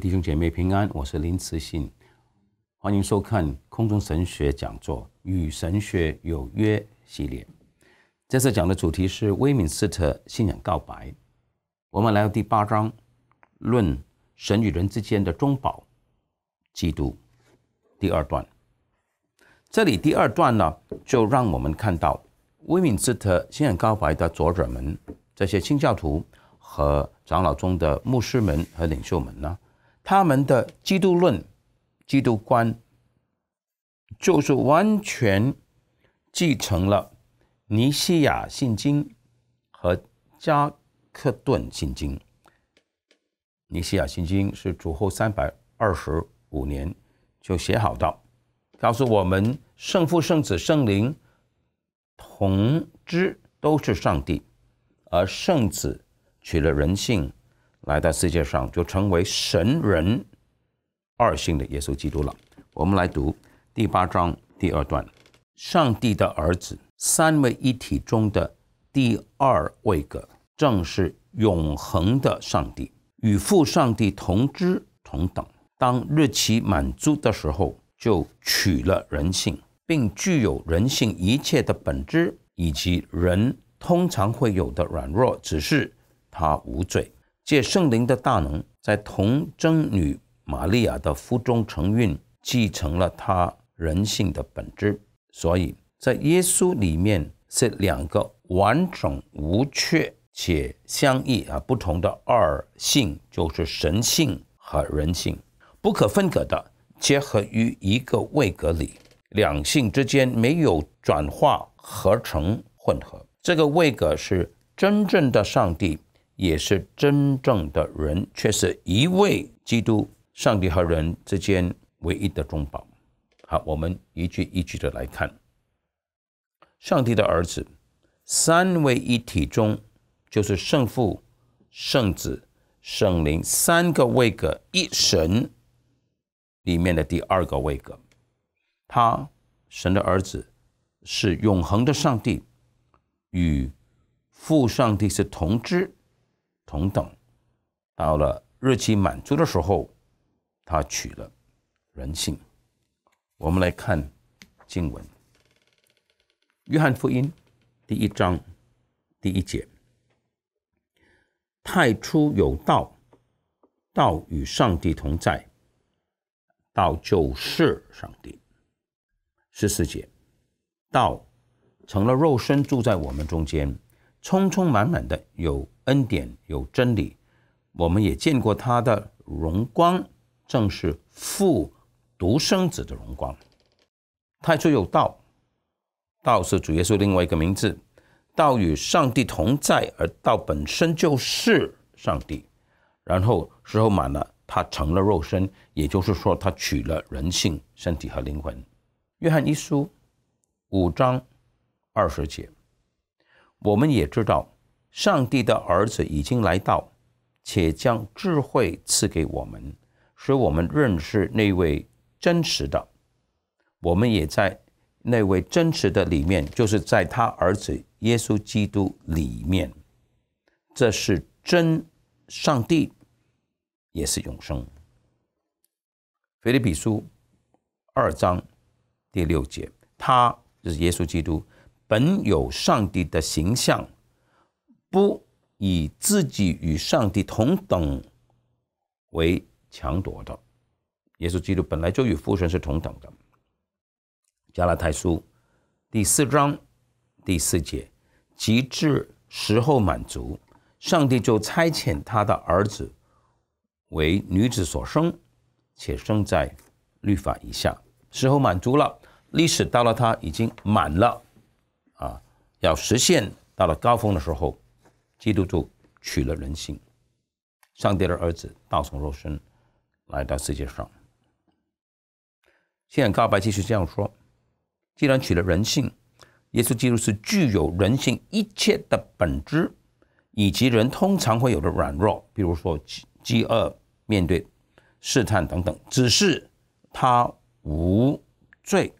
弟兄姐妹平安，我是林慈信，欢迎收看空中神学讲座《与神学有约》系列。这次讲的主题是威敏斯特信仰告白。我们来到第八章，论神与人之间的中保基督。第二段，这里第二段呢，就让我们看到威敏斯特信仰告白的作者们，这些清教徒和长老中的牧师们和领袖们呢。他们的基督论、基督观，就是完全继承了尼西亚信经和加克顿信经。尼西亚信经是主后三百二十五年就写好，的，告诉我们圣父、圣子、圣灵同知都是上帝，而圣子取了人性。来到世界上，就成为神人二性的耶稣基督了。我们来读第八章第二段：上帝的儿子，三位一体中的第二位格，正是永恒的上帝，与父上帝同知同等。当日期满足的时候，就取了人性，并具有人性一切的本质，以及人通常会有的软弱，只是他无罪。借圣灵的大能，在童贞女玛利亚的腹中承孕，继承了她人性的本质。所以在耶稣里面是两个完整无缺且相异啊不同的二性，就是神性和人性，不可分割的结合于一个位格里。两性之间没有转化、合成、混合。这个位格是真正的上帝。也是真正的人，却是一位基督，上帝和人之间唯一的中保。好，我们一句一句的来看。上帝的儿子，三位一体中就是圣父、圣子、圣灵三个位格一神里面的第二个位格，他神的儿子是永恒的上帝，与父上帝是同知。同等，到了日期满足的时候，他娶了人性。我们来看经文，《约翰福音》第一章第一节：“太初有道，道与上帝同在，道就是上帝。”十四节：“道成了肉身，住在我们中间。”充充满满的有恩典有真理，我们也见过他的荣光，正是父独生子的荣光。太初有道，道是主耶稣另外一个名字，道与上帝同在，而道本身就是上帝。然后时候满了，他成了肉身，也就是说他取了人性、身体和灵魂。约翰一书五章二十节。我们也知道，上帝的儿子已经来到，且将智慧赐给我们，使我们认识那位真实的。我们也在那位真实的里面，就是在他儿子耶稣基督里面。这是真上帝，也是永生。菲利比书二章第六节，他是耶稣基督。本有上帝的形象，不以自己与上帝同等为强夺的。耶稣基督本来就与父神是同等的。加拉太书第四章第四节，极致时候满足，上帝就差遣他的儿子为女子所生，且生在律法以下。时候满足了，历史到了，他已经满了。要实现到了高峰的时候，基督就取了人性，上帝的儿子道成肉身来到世界上。现在告白继续这样说：既然取了人性，耶稣基督是具有人性一切的本质，以及人通常会有的软弱，比如说饥饥饿、面对试探等等。只是他无罪。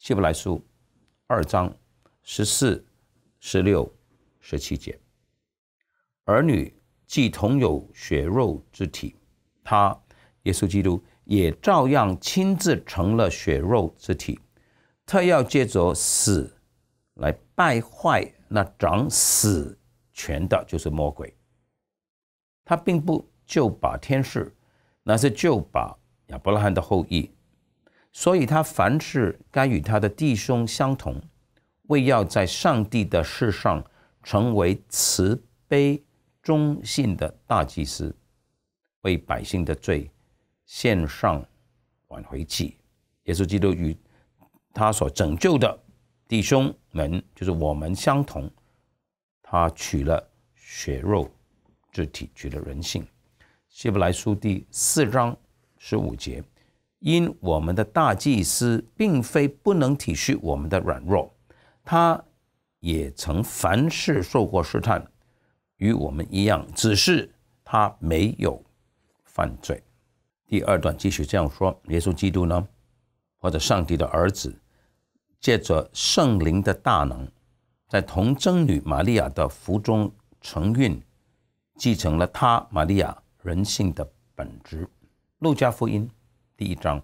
希伯来书二章。十四、十六、十七节，儿女既同有血肉之体，他耶稣基督也照样亲自成了血肉之体，他要借着死来败坏那掌死权的，就是魔鬼。他并不就把天使，那是就把亚伯拉罕的后裔，所以他凡事该与他的弟兄相同。为要在上帝的世上成为慈悲忠信的大祭司，为百姓的罪献上挽回祭，耶稣基督与他所拯救的弟兄们，就是我们相同，他取了血肉之体，取了人性。希伯来书第四章十五节：因我们的大祭司并非不能体恤我们的软弱。他也曾凡事受过试探，与我们一样，只是他没有犯罪。第二段继续这样说：耶稣基督呢，或者上帝的儿子，借着圣灵的大能，在童贞女玛利亚的腹中承孕，继承了他玛利亚人性的本质。路加福音第一章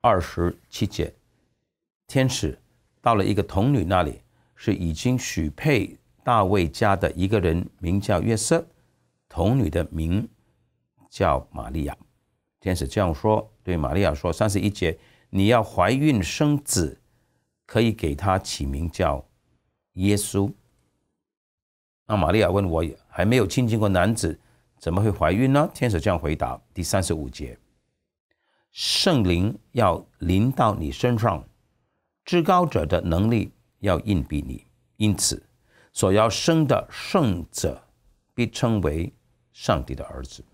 二十七节，天使。到了一个童女那里，是已经许配大卫家的一个人，名叫约瑟。童女的名叫玛利亚。天使这样说，对玛利亚说：“三十一节，你要怀孕生子，可以给他起名叫耶稣。”那玛利亚问我，还没有亲近过男子，怎么会怀孕呢？天使这样回答：“第三十五节，圣灵要临到你身上。”至高者的能力要硬比你，因此所要生的圣者必称为上帝的儿子。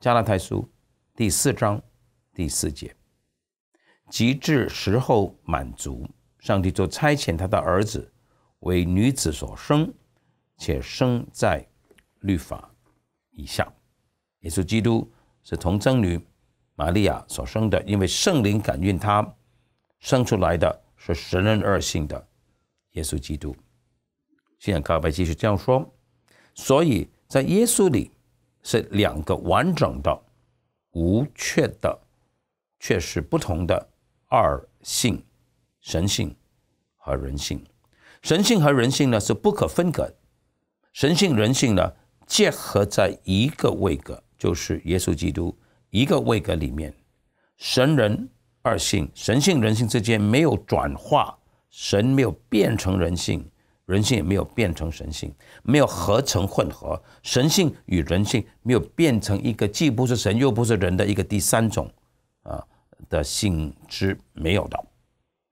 加拉太书第四章第四节，极致时候满足，上帝就差遣他的儿子为女子所生，且生在律法以下。耶稣基督是童贞女玛利亚所生的，因为圣灵感孕他。生出来的是神人二性的耶稣基督。信仰告白继续这样说，所以在耶稣里是两个完整的、无缺的，却是不同的二性：神性和人性。神性和人性呢是不可分割，神性、人性呢结合在一个位格，就是耶稣基督一个位格里面，神人。二性神性人性之间没有转化，神没有变成人性，人性也没有变成神性，没有合成混合神性与人性没有变成一个既不是神又不是人的一个第三种啊的性质没有的，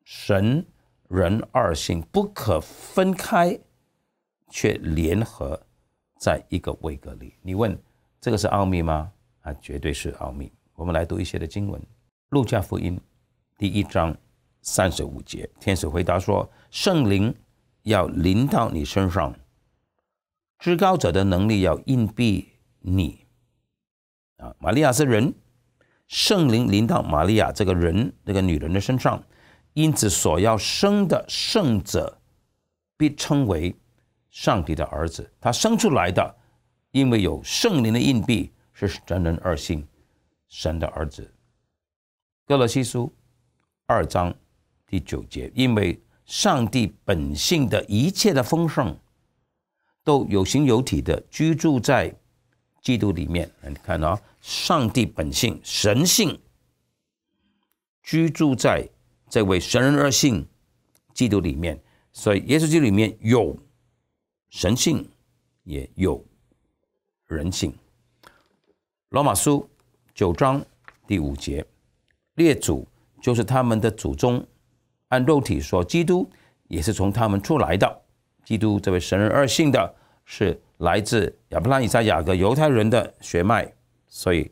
神人二性不可分开，却联合在一个位格里。你问这个是奥秘吗？啊，绝对是奥秘。我们来读一些的经文，《路加福音》。第一章，三十五节，天使回答说：“圣灵要临到你身上，至高者的能力要硬币你。”啊，玛利亚是人，圣灵临到玛利亚这个人、这个女人的身上，因此所要生的圣者，被称为上帝的儿子。他生出来的，因为有圣灵的硬币，是真人二性，神的儿子。哥罗西书。二章第九节，因为上帝本性的一切的丰盛，都有形有体的居住在基督里面。你看啊，上帝本性、神性居住在这位神人二性基督里面，所以耶稣基督里面有神性，也有人性。罗马书九章第五节，列祖。就是他们的祖宗，按肉体说，基督也是从他们出来的。基督这位神人二性的，是来自亚伯拉罕、以撒、雅各犹太人的血脉。所以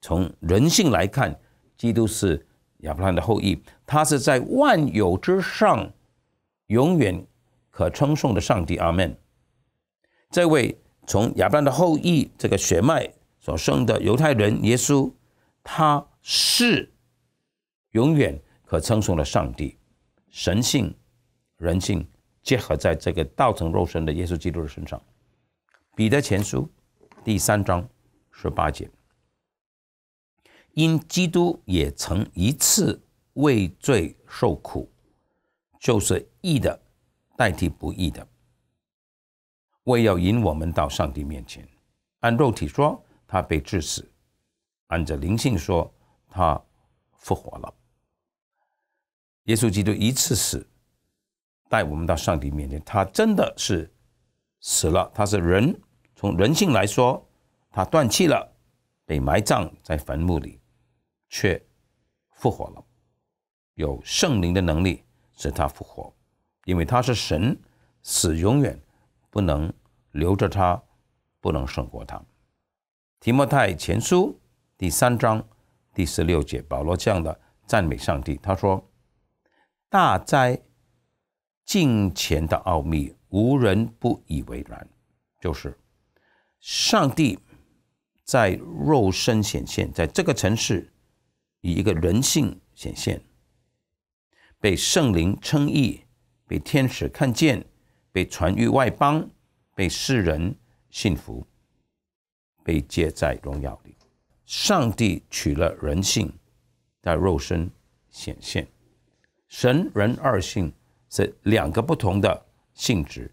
从人性来看，基督是亚伯拉罕的后裔。他是在万有之上，永远可称颂的上帝。阿门。这位从亚伯拉罕的后裔这个血脉所生的犹太人耶稣，他是。永远可称颂的上帝，神性、人性结合在这个道成肉身的耶稣基督的身上。彼得前书第三章十八节：因基督也曾一次为罪受苦，就是义的代替不义的，为要引我们到上帝面前。按肉体说，他被治死；按着灵性说，他复活了。耶稣基督一次死，带我们到上帝面前。他真的是死了，他是人，从人性来说，他断气了，被埋葬在坟墓里，却复活了。有圣灵的能力使他复活，因为他是神，死永远不能留着他，不能胜过他。提摩太前书第三章第十六节，保罗这样的赞美上帝，他说。大灾近前的奥秘，无人不以为然。就是上帝在肉身显现，在这个城市以一个人性显现，被圣灵称义，被天使看见，被传于外邦，被世人信服，被接在荣耀里。上帝取了人性，在肉身显现。神人二性是两个不同的性质，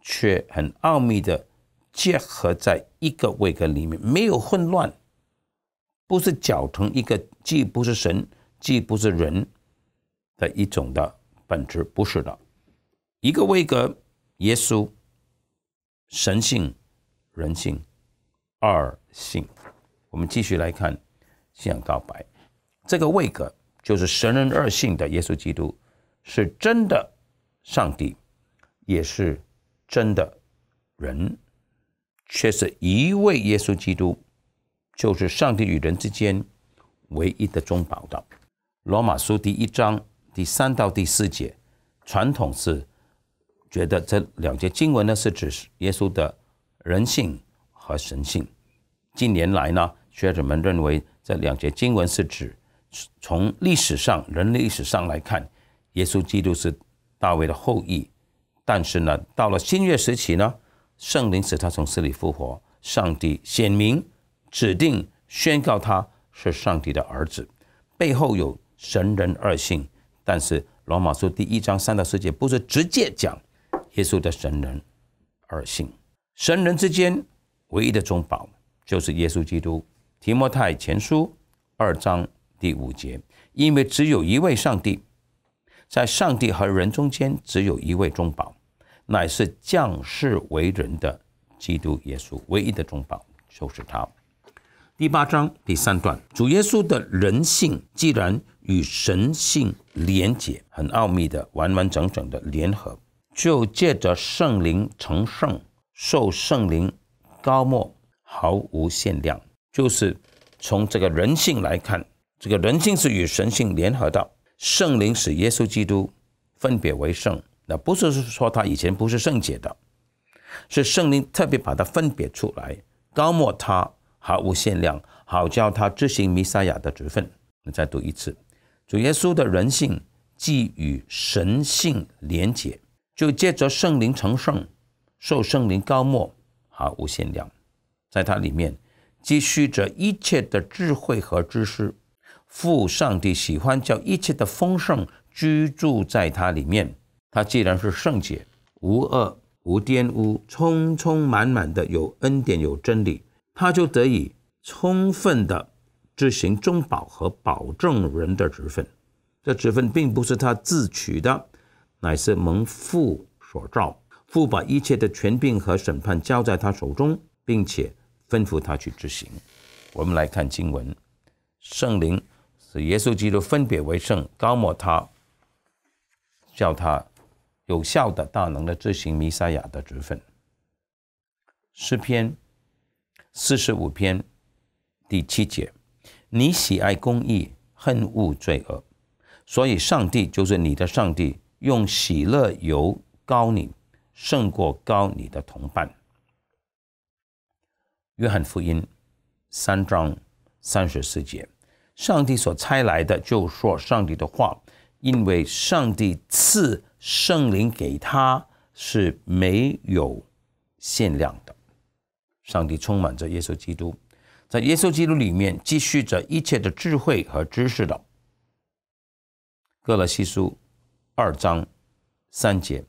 却很奥秘的结合在一个位格里面，没有混乱，不是搅成一个既不是神既不是人的一种的本质，不是的。一个位格，耶稣神性人性二性，我们继续来看信仰告白，这个位格。就是神人二性的耶稣基督，是真的上帝，也是真的人，却是一位耶稣基督，就是上帝与人之间唯一的中保。的罗马书第一章第三到第四节，传统是觉得这两节经文呢是指耶稣的人性和神性。近年来呢，学者们认为这两节经文是指。从历史上人类历史上来看，耶稣基督是大卫的后裔，但是呢，到了新月时期呢，圣灵使他从死里复活，上帝显明指定宣告他是上帝的儿子，背后有神人二性。但是罗马书第一章三到四节不是直接讲耶稣的神人二性，神人之间唯一的中保就是耶稣基督。提摩太前书二章。第五节，因为只有一位上帝，在上帝和人中间只有一位中保，乃是降世为人的基督耶稣，唯一的中保就是他。第八章第三段，主耶稣的人性既然与神性连结，很奥秘的、完完整整的联合，就借着圣灵成圣，受圣灵高莫毫无限量，就是从这个人性来看。这个人性是与神性联合的，圣灵使耶稣基督分别为圣，那不是说他以前不是圣洁的，是圣灵特别把它分别出来，高莫他毫无限量，好叫他执行弥撒亚的职分。你再读一次，主耶稣的人性既与神性联结，就借着圣灵成圣，受圣灵高莫毫无限量，在他里面积蓄着一切的智慧和知识。父上帝喜欢叫一切的丰盛居住在他里面。他既然是圣洁、无恶、无玷污、充充满满的有恩典、有真理，他就得以充分的执行中保和保证人的职分。这职分并不是他自取的，乃是蒙父所召。父把一切的权柄和审判交在他手中，并且吩咐他去执行。我们来看经文，圣灵。是耶稣基督分别为圣，高抹他，叫他有效的大能的执行弥赛亚的职分。诗篇四十五篇第七节：你喜爱公义，恨恶罪恶，所以上帝就是你的上帝，用喜乐油膏你，胜过高你的同伴。约翰福音三章三十四节。上帝所差来的就说上帝的话，因为上帝赐圣灵给他是没有限量的。上帝充满着耶稣基督，在耶稣基督里面积蓄着一切的智慧和知识的。哥罗西书二章三节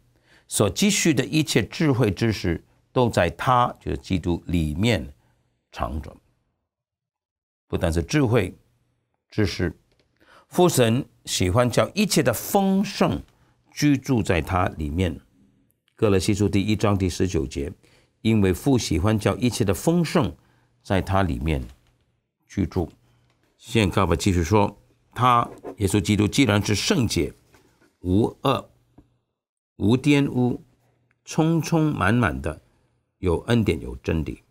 所积蓄的一切智慧知识都在他，就是基督里面藏着。不但是智慧。知识。父神喜欢叫一切的丰盛居住在它里面。哥罗西书第一章第十九节，因为父喜欢叫一切的丰盛在它里面居住。现在我继续说，他耶稣基督既然是圣洁、无恶、无玷污、充充满满的，有恩典、有真理。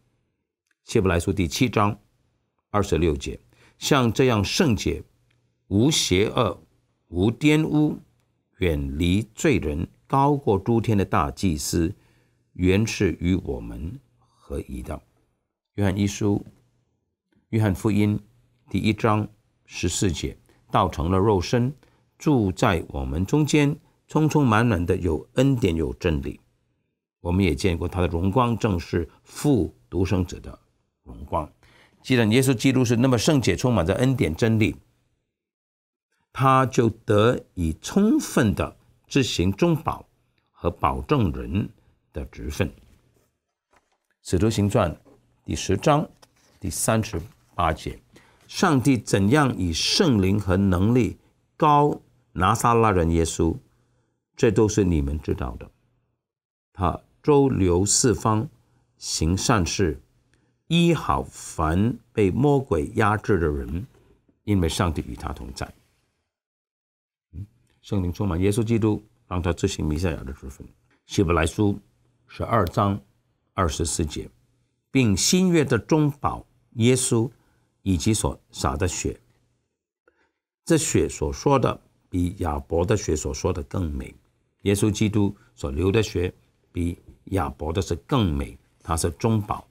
希伯来书第七章二十六节。像这样圣洁、无邪恶、无玷污、远离罪人、高过诸天的大祭司，原是与我们合一的。约翰一书，约翰福音第一章十四节，道成了肉身，住在我们中间，充充满满的有恩典有真理。我们也见过他的荣光，正是父独生子的荣光。既然耶稣基督是那么圣洁、充满着恩典真理，他就得以充分的执行中保和保证人的职分。使徒行传第十章第三十八节：上帝怎样以圣灵和能力高拿撒拉人耶稣，这都是你们知道的。他周流四方，行善事。医好凡被魔鬼压制的人，因为上帝与他同在，圣灵充满耶稣基督，让他执行弥赛亚的职分。希伯来书十二章二十四节，并新约的中保耶稣以及所洒的血，这血所说的比亚伯的血所说的更美。耶稣基督所流的血比亚伯的是更美，他是中保。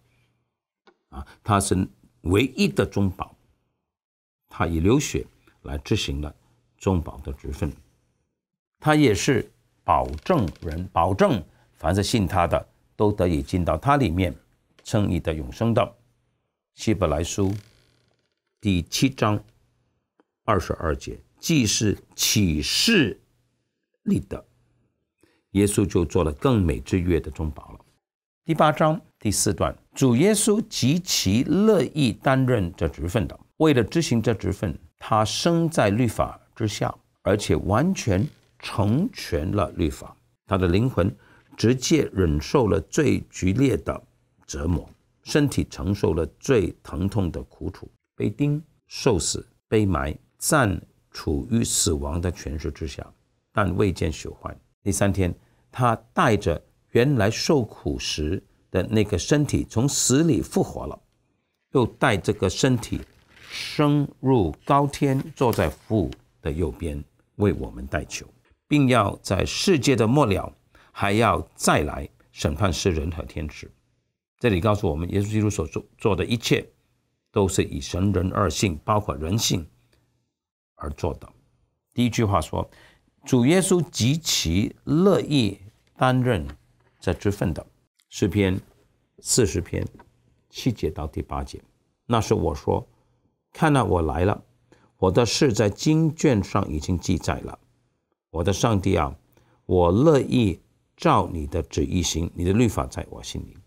啊，他是唯一的中保，他以流血来执行了中保的职分，他也是保证人，保证凡是信他的都得以进到他里面，称义的永生的。希伯来书第七章二十二节，既是启示立的，耶稣就做了更美之约的中保了。第八章第四段。主耶稣极其乐意担任这职分的，为了执行这职分，他生在律法之下，而且完全成全了律法。他的灵魂直接忍受了最剧烈的折磨，身体承受了最疼痛的苦楚，被钉、受死、被埋、暂处于死亡的权势之下，但未见血坏。第三天，他带着原来受苦时。的那个身体从死里复活了，又带这个身体升入高天，坐在父的右边，为我们代求，并要在世界的末了还要再来审判世人和天使。这里告诉我们，耶稣基督所做做的一切，都是以神人二性，包括人性而做的。第一句话说，主耶稣极其乐意担任这支份的。十篇，四十篇，七节到第八节，那是我说，看到我来了，我的事在经卷上已经记载了，我的上帝啊，我乐意照你的旨意行，你的律法在我心里。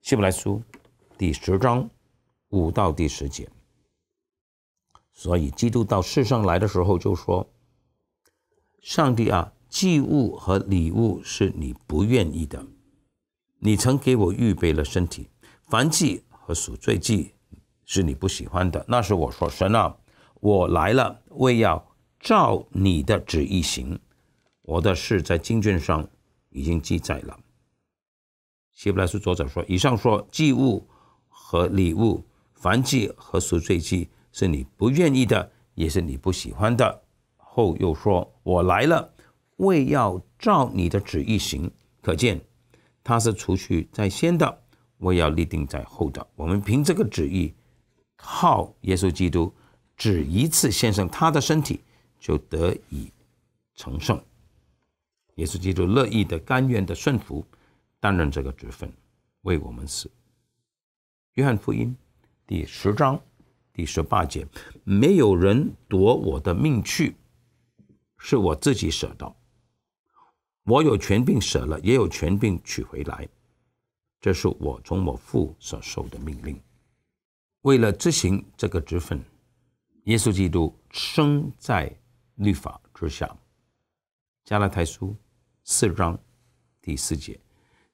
希伯来书第十章五到第十节，所以基督到世上来的时候就说，上帝啊。祭物和礼物是你不愿意的，你曾给我预备了身体，凡祭和赎罪祭是你不喜欢的。那时我说：“神啊，我来了，为要照你的旨意行。”我的事在经卷上已经记载了。希伯来书作者说：“以上说祭物和礼物、凡祭和赎罪祭是你不愿意的，也是你不喜欢的。”后又说：“我来了。”为要照你的旨意行，可见他是除去在先的，为要立定在后的。我们凭这个旨意，靠耶稣基督，只一次献上他的身体，就得以成圣。耶稣基督乐意的、甘愿的顺服，担任这个职分，为我们死。约翰福音第十章第十八节：没有人夺我的命去，是我自己舍的。我有权并舍了，也有权并取回来。这是我从我父所受的命令。为了执行这个职分，耶稣基督生在律法之下。加拉太书四章第四节：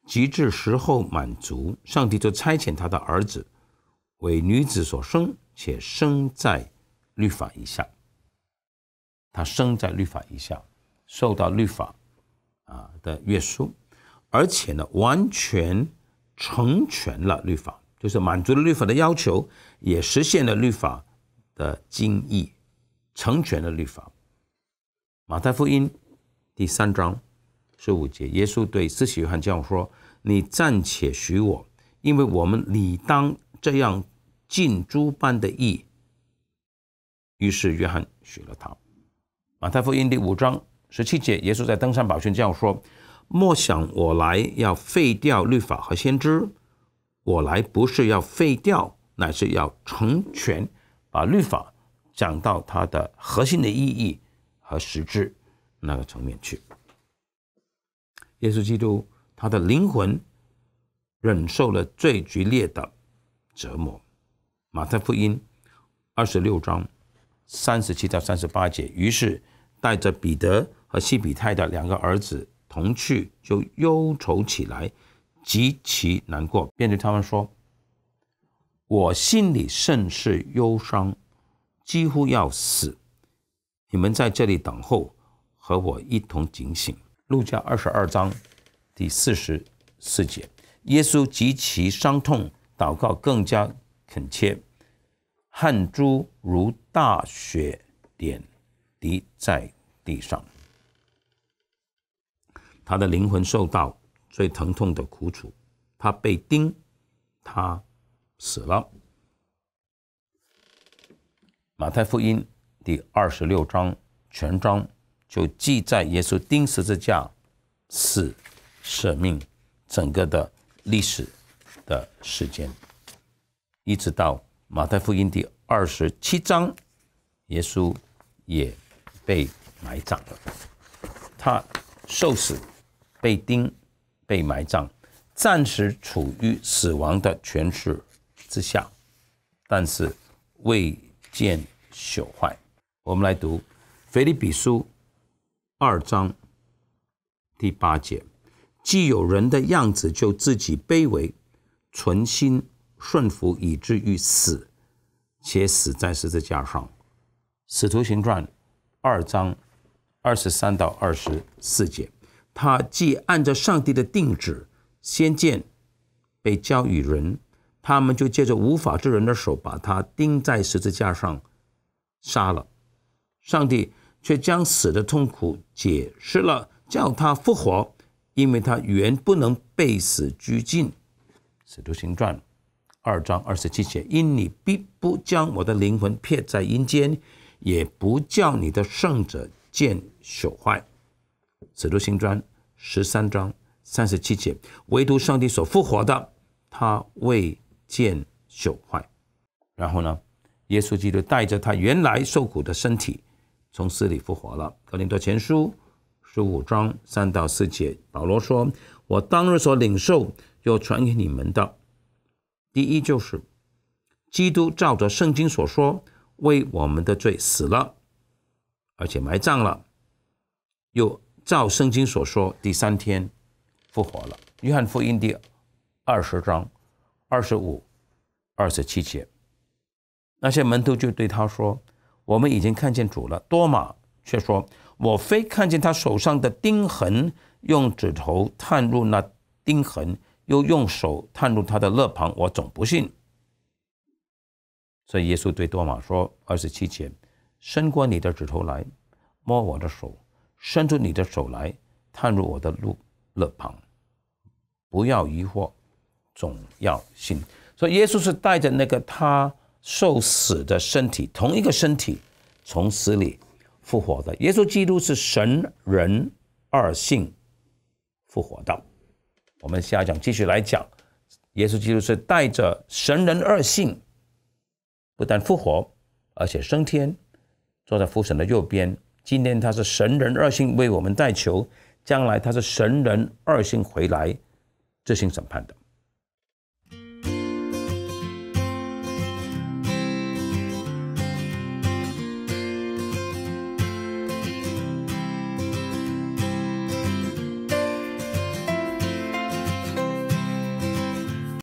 及至时候满足，上帝就差遣他的儿子，为女子所生，且生在律法以下。他生在律法以下，受到律法。啊的约束，而且呢，完全成全了律法，就是满足了律法的要求，也实现了律法的精义，成全了律法。马太福音第三章十五节，耶稣对慈禧约翰这样说：“你暂且许我，因为我们理当这样尽诸般的义。”于是约翰许了他。马太福音第五章。十七节，耶稣在登山宝训这样说：“莫想我来要废掉律法和先知，我来不是要废掉，乃是要成全，把律法讲到它的核心的意义和实质那个层面去。”耶稣基督他的灵魂忍受了最剧烈的折磨。马太福音二十六章三十七到三十八节，于是带着彼得。和西比泰的两个儿子同去，就忧愁起来，极其难过，便对他们说：“我心里甚是忧伤，几乎要死。你们在这里等候，和我一同警醒。”路加二十二章第四十四节，耶稣极其伤痛，祷告更加恳切，汗珠如大雪点滴在地上。他的灵魂受到最疼痛的苦楚，他被钉，他死了。马太福音第二十六章全章就记载耶稣钉十字架、死、舍命整个的历史的时间，一直到马太福音第二十七章，耶稣也被埋葬了，他受死。被钉、被埋葬，暂时处于死亡的权势之下，但是未见朽坏。我们来读《腓立比书》二章第八节：既有人的样子，就自己卑微，存心顺服，以至于死，且死在十字架上。《使徒行传》二章二十三到二十四节。他既按照上帝的定旨，先见被交与人，他们就借着无法治人的手，把他钉在十字架上杀了。上帝却将死的痛苦解释了，叫他复活，因为他原不能被死拘禁。使徒行传二章二十七节：因你必不将我的灵魂撇在阴间，也不叫你的圣者见朽坏。使徒行传十三章三十七节，唯独上帝所复活的，他未见朽坏。然后呢，耶稣基督带着他原来受苦的身体，从死里复活了。格林多前书十五章三到四节，保罗说：“我当日所领受又传给你们的，第一就是，基督照着圣经所说，为我们的罪死了，而且埋葬了，又。”照圣经所说，第三天复活了。约翰福音第二十章二十五、二十七节，那些门徒就对他说：“我们已经看见主了。”多马却说：“我非看见他手上的钉痕，用指头探入那钉痕，又用手探入他的肋旁，我总不信。”所以耶稣对多马说：“二十七节，伸过你的指头来，摸我的手。”伸出你的手来，探入我的路乐旁，不要疑惑，总要信。所以，耶稣是带着那个他受死的身体，同一个身体从死里复活的。耶稣基督是神人二性复活的。我们下讲继续来讲，耶稣基督是带着神人二性，不但复活，而且升天，坐在父神的右边。今天他是神人二性为我们代求，将来他是神人二性回来执行审判的。